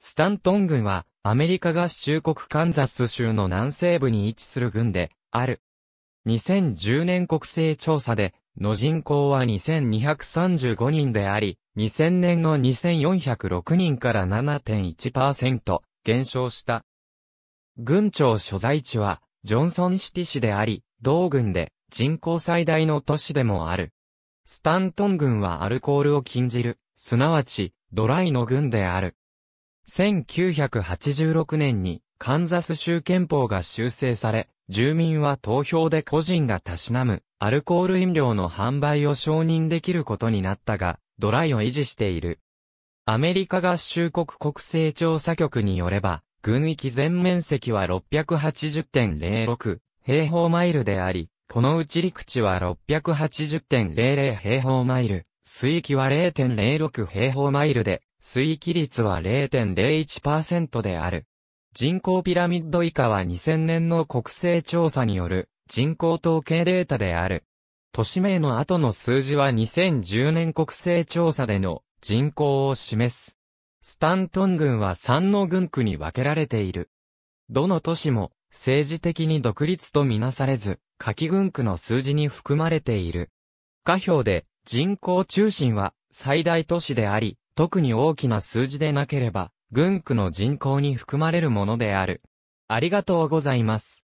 スタントン郡は、アメリカ合衆国カンザス州の南西部に位置する郡で、ある。2010年国勢調査で、の人口は2235人であり、2000年の2406人から7.1%減少した。郡庁所在地は、ジョンソンシティ市であり、同郡で人口最大の都市でもある。スタントン郡はアルコールを禁じる、すなわち、ドライの郡である。1986年にカンザス州憲法が修正され、住民は投票で個人がたしなむアルコール飲料の販売を承認できることになったが、ドライを維持している。アメリカ合衆国国勢調査局によれば、軍域全面積は680.06平方マイルであり、このうち陸地は680.00平方マイル、水域は0.06平方マイルで、水域率は0.01%である。人口ピラミッド以下は2000年の国勢調査による人口統計データである。都市名の後の数字は2010年国勢調査での人口を示す。スタントン群は3の群区に分けられている。どの都市も政治的に独立とみなされず、夏季群区の数字に含まれている。下表で人口中心は最大都市であり、特に大きな数字でなければ、軍区の人口に含まれるものである。ありがとうございます。